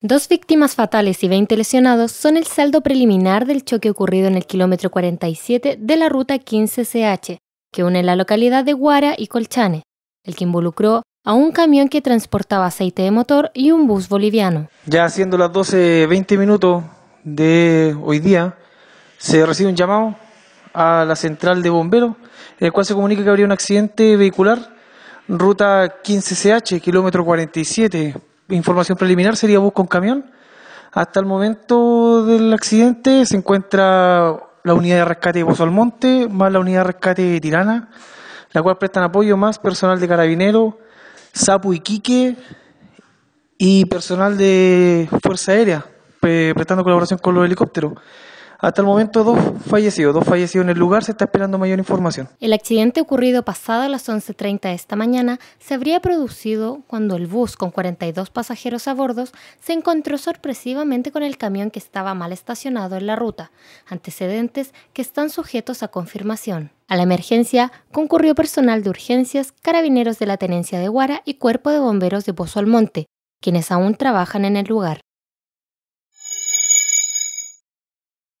Dos víctimas fatales y 20 lesionados son el saldo preliminar del choque ocurrido en el kilómetro 47 de la ruta 15CH, que une la localidad de Guara y Colchane, el que involucró a un camión que transportaba aceite de motor y un bus boliviano. Ya siendo las 12.20 minutos de hoy día, se recibe un llamado a la central de bomberos, en el cual se comunica que habría un accidente vehicular, ruta 15CH, kilómetro 47 información preliminar sería bus con camión. Hasta el momento del accidente se encuentra la unidad de rescate de Pozo Monte, más la unidad de rescate de Tirana, la cual prestan apoyo más personal de carabinero, Sapu Quique, y personal de Fuerza Aérea, prestando colaboración con los helicópteros. Hasta el momento dos fallecidos, dos fallecidos en el lugar, se está esperando mayor información. El accidente ocurrido pasado a las 11.30 de esta mañana se habría producido cuando el bus con 42 pasajeros a bordo se encontró sorpresivamente con el camión que estaba mal estacionado en la ruta, antecedentes que están sujetos a confirmación. A la emergencia concurrió personal de urgencias, carabineros de la Tenencia de Guara y Cuerpo de Bomberos de Pozo Almonte, quienes aún trabajan en el lugar.